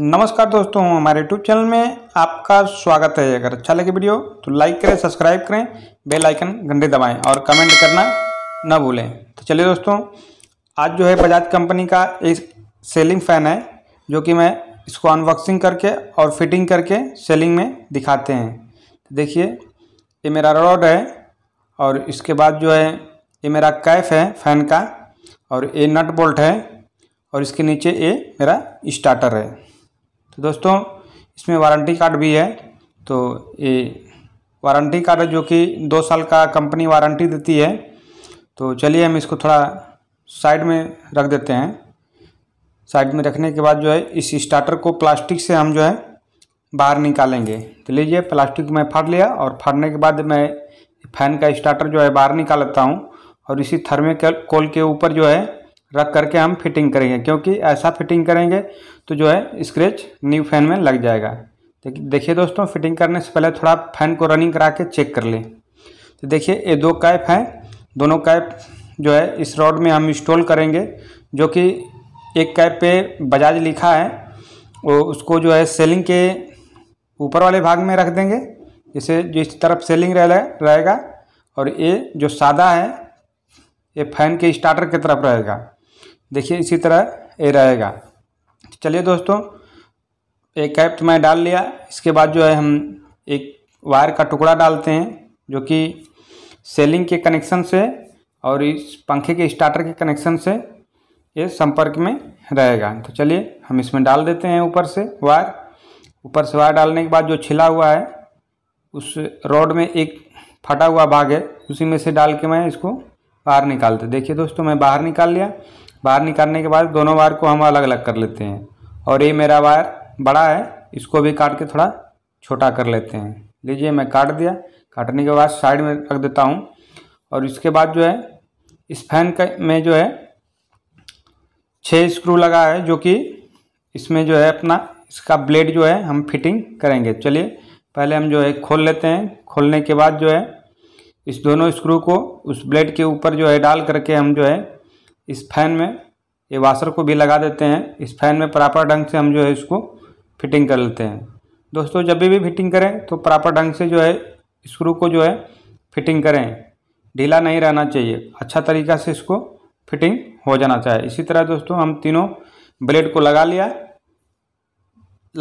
नमस्कार दोस्तों हमारे यूट्यूब चैनल में आपका स्वागत है अगर अच्छा लगे वीडियो तो लाइक करें सब्सक्राइब करें बेल आइकन घंटे दबाएं और कमेंट करना ना भूलें तो चलिए दोस्तों आज जो है बजाज कंपनी का एक सेलिंग फ़ैन है जो कि मैं इसको अनबॉक्सिंग करके और फिटिंग करके सेलिंग में दिखाते हैं तो देखिए ये मेरा रॉड है और इसके बाद जो है ये मेरा कैफ है फ़ैन का और ये नट बोल्ट है और इसके नीचे ये मेरा स्टार्टर है तो दोस्तों इसमें वारंटी कार्ड भी है तो ये वारंटी कार्ड जो कि दो साल का कंपनी वारंटी देती है तो चलिए हम इसको थोड़ा साइड में रख देते हैं साइड में रखने के बाद जो है इस स्टार्टर को प्लास्टिक से हम जो है बाहर निकालेंगे तो लीजिए प्लास्टिक मैं फाड़ लिया और फाड़ने के बाद मैं फ़ैन का स्टार्टर जो है बाहर निकाल लेता हूँ और इसी थर्मेकोल के ऊपर जो है रख करके हम फिटिंग करेंगे क्योंकि ऐसा फिटिंग करेंगे तो जो है स्क्रेच न्यू फैन में लग जाएगा देखिए दोस्तों फिटिंग करने से पहले थोड़ा फैन को रनिंग करा के चेक कर लें तो देखिए ये दो कैप हैं दोनों कैप जो है इस रॉड में हम इंस्टॉल करेंगे जो कि एक कैप पे बजाज लिखा है और उसको जो है सेलिंग के ऊपर वाले भाग में रख देंगे इसे जो इस तरफ सेलिंग रहेगा और ये जो सादा है ये फैन के स्टार्टर की तरफ रहेगा देखिए इसी तरह ये रहेगा चलिए दोस्तों एक कैप तो मैं डाल लिया इसके बाद जो है हम एक वायर का टुकड़ा डालते हैं जो कि सेलिंग के कनेक्शन से और इस पंखे के स्टार्टर के कनेक्शन से ये संपर्क में रहेगा तो चलिए हम इसमें डाल देते हैं ऊपर से वायर ऊपर से वायर डालने के बाद जो छिला हुआ है उस रॉड में एक फटा हुआ भाग है उसी में से डाल के मैं इसको बाहर निकालते देखिए दोस्तों मैं बाहर निकाल लिया बाहर निकालने के बाद दोनों वायर को हम अलग अलग कर लेते हैं और ये मेरा वायर बड़ा है इसको भी काट के थोड़ा छोटा कर लेते हैं लीजिए मैं काट दिया काटने के बाद साइड में रख देता हूँ और इसके बाद जो है इस फैन का में जो है छः स्क्रू लगा है जो कि इसमें जो है अपना इसका ब्लेड जो है हम फिटिंग करेंगे चलिए पहले हम जो है खोल लेते हैं खोलने के बाद जो है इस दोनों स्क्रू को उस ब्लेड के ऊपर जो है डाल करके हम जो है इस फैन में ये वाशर को भी लगा देते हैं इस फैन में प्रॉपर ढंग से हम जो है इसको फिटिंग कर लेते हैं दोस्तों जब भी फिटिंग करें तो प्रॉपर ढंग से जो है स्क्रू को जो है फिटिंग करें ढीला नहीं रहना चाहिए अच्छा तरीका से इसको फिटिंग हो जाना चाहिए इसी तरह दोस्तों हम तीनों ब्लेड को लगा लिया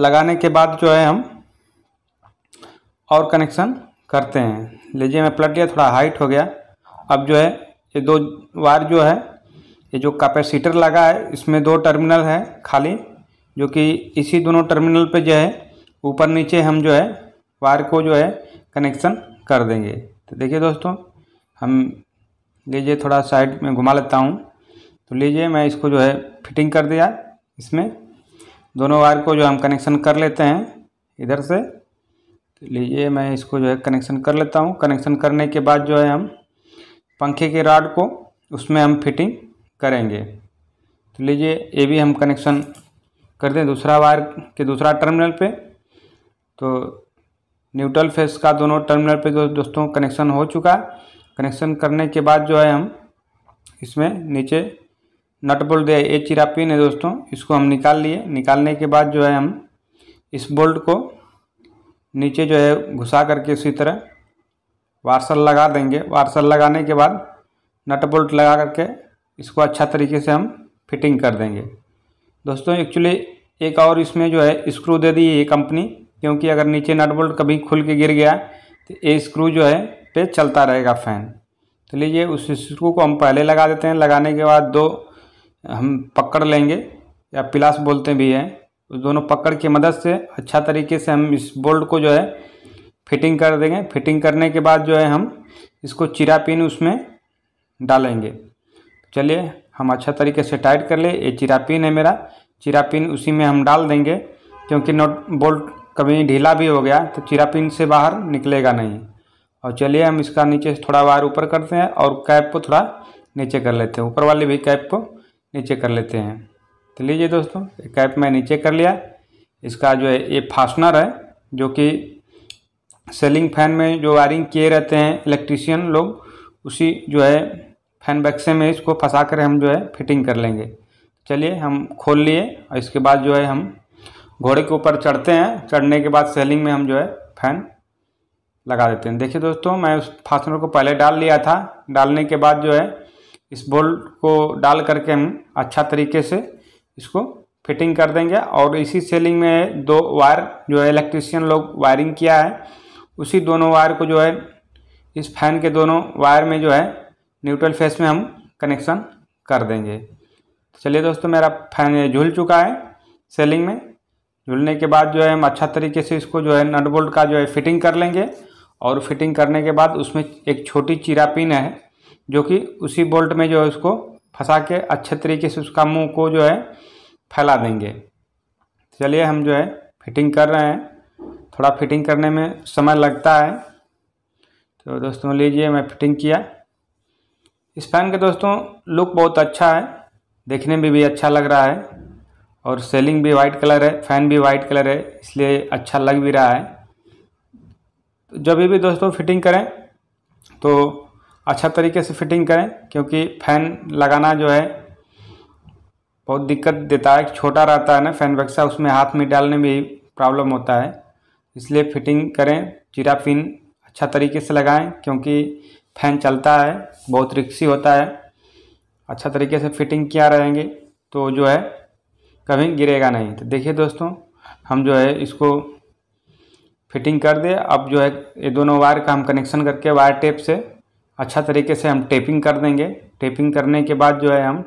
लगाने के बाद जो है हम और कनेक्शन करते हैं लीजिए मैं प्लट लिया थोड़ा हाइट हो गया अब जो है ये दो वायर जो है ये जो कैपेसिटर लगा है इसमें दो टर्मिनल है खाली जो कि इसी दोनों टर्मिनल पे जो है ऊपर नीचे हम जो है वायर को जो है कनेक्शन कर देंगे तो देखिए दोस्तों हम लीजिए थोड़ा साइड में घुमा लेता हूँ तो लीजिए मैं इसको जो है फिटिंग कर दिया इसमें दोनों वायर को जो हम कनेक्शन कर लेते हैं इधर से तो लीजिए मैं इसको जो है कनेक्शन कर लेता हूँ कनेक्शन करने के बाद जो है हम पंखे के राड को उसमें हम फिटिंग करेंगे तो लीजिए ये भी हम कनेक्शन कर दें दूसरा वायर के दूसरा टर्मिनल पे तो न्यूट्रल फेस का दोनों टर्मिनल पे जो दोस्तों कनेक्शन हो चुका कनेक्शन करने के बाद जो है हम इसमें नीचे नट बोल्ट दिया ये चिरा पिन है दोस्तों इसको हम निकाल लिए निकालने के बाद जो है हम इस बोल्ट को नीचे जो है घुसा करके इसी तरह वार्सल लगा देंगे वार्सल लगाने के बाद नट बोल्ट लगा करके इसको अच्छा तरीके से हम फिटिंग कर देंगे दोस्तों एक्चुअली एक और इसमें जो है स्क्रू दे दी ये कंपनी क्योंकि अगर नीचे नट बोल्ट कभी खुल के गिर गया तो ये स्क्रू जो है पे चलता रहेगा फ़ैन तो लीजिए उस स्क्रू को हम पहले लगा देते हैं लगाने के बाद दो हम पकड़ लेंगे या पिलास बोलते भी हैं उस दोनों पकड़ की मदद से अच्छा तरीके से हम इस बोल्ट को जो है फिटिंग कर देंगे फिटिंग करने के बाद जो है हम इसको चिरा पिन उसमें डालेंगे चलिए हम अच्छा तरीके से टाइट कर ले ये चिरापिन है मेरा चिरापिन उसी में हम डाल देंगे क्योंकि नोट बोल्ट कभी ढीला भी हो गया तो चिरापिन से बाहर निकलेगा नहीं और चलिए हम इसका नीचे थोड़ा वायर ऊपर करते हैं और कैप को थोड़ा नीचे कर लेते हैं ऊपर वाले भी कैप को नीचे कर लेते हैं तो लीजिए दोस्तों कैप मैं नीचे कर लिया इसका जो है ये फास्टनर है जो कि सेलिंग फैन में जो वायरिंग किए रहते हैं इलेक्ट्रीशियन लोग उसी जो है फैन बक्से में इसको फंसा कर हम जो है फिटिंग कर लेंगे चलिए हम खोल लिए और इसके बाद जो है हम घोड़े के ऊपर चढ़ते हैं चढ़ने के बाद सेलिंग में हम जो है फैन लगा देते हैं देखिए दोस्तों मैं उस फासनर को पहले डाल लिया था डालने के बाद जो है इस बोल्ट को डाल करके हम अच्छा तरीके से इसको फिटिंग कर देंगे और इसी सेलिंग में दो वायर जो है इलेक्ट्रिशियन लोग वायरिंग किया है उसी दोनों वायर को जो है इस फैन के दोनों वायर में जो है न्यूट्रल फेस में हम कनेक्शन कर देंगे तो चलिए दोस्तों मेरा फैन झूल चुका है सेलिंग में झूलने के बाद जो है हम अच्छा तरीके से इसको जो है नट बोल्ट का जो है फिटिंग कर लेंगे और फिटिंग करने के बाद उसमें एक छोटी चीरा पिन है जो कि उसी बोल्ट में जो है उसको फंसा के अच्छे तरीके से उसका मुंह को जो है फैला देंगे चलिए हम जो है फिटिंग कर रहे हैं थोड़ा फिटिंग करने में समय लगता है तो दोस्तों लीजिए मैं फिटिंग किया इस फ़ैन के दोस्तों लुक बहुत अच्छा है देखने में भी अच्छा लग रहा है और सेलिंग भी वाइट कलर है फ़ैन भी वाइट कलर है इसलिए अच्छा लग भी रहा है तो जब भी दोस्तों फिटिंग करें तो अच्छा तरीके से फिटिंग करें क्योंकि फ़ैन लगाना जो है बहुत दिक्कत देता है छोटा रहता है ना फ़ैन बक्सा उसमें हाथ में डालने में प्रॉब्लम होता है इसलिए फिटिंग करें चिरा पिन अच्छा तरीके से लगाएं क्योंकि फैन चलता है बहुत रिक्सी होता है अच्छा तरीके से फिटिंग किया रहेंगे तो जो है कभी गिरेगा नहीं तो देखिए दोस्तों हम जो है इसको फिटिंग कर दे अब जो है ये दोनों वायर का हम कनेक्शन करके वायर टेप से अच्छा तरीके से हम टेपिंग कर देंगे टेपिंग करने के बाद जो है हम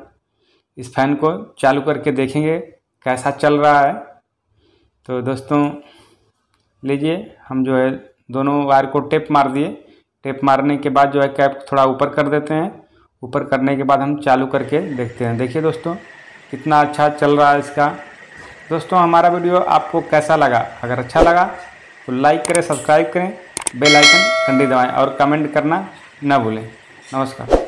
इस फैन को चालू करके देखेंगे कैसा चल रहा है तो दोस्तों लीजिए हम जो है दोनों वायर को टेप मार दिए टेप मारने के बाद जो है कैप थोड़ा ऊपर कर देते हैं ऊपर करने के बाद हम चालू करके देखते हैं देखिए दोस्तों कितना अच्छा चल रहा है इसका दोस्तों हमारा वीडियो आपको कैसा लगा अगर अच्छा लगा तो लाइक करें सब्सक्राइब करें बेल आइकन कंडी दबाएं और कमेंट करना ना भूलें नमस्कार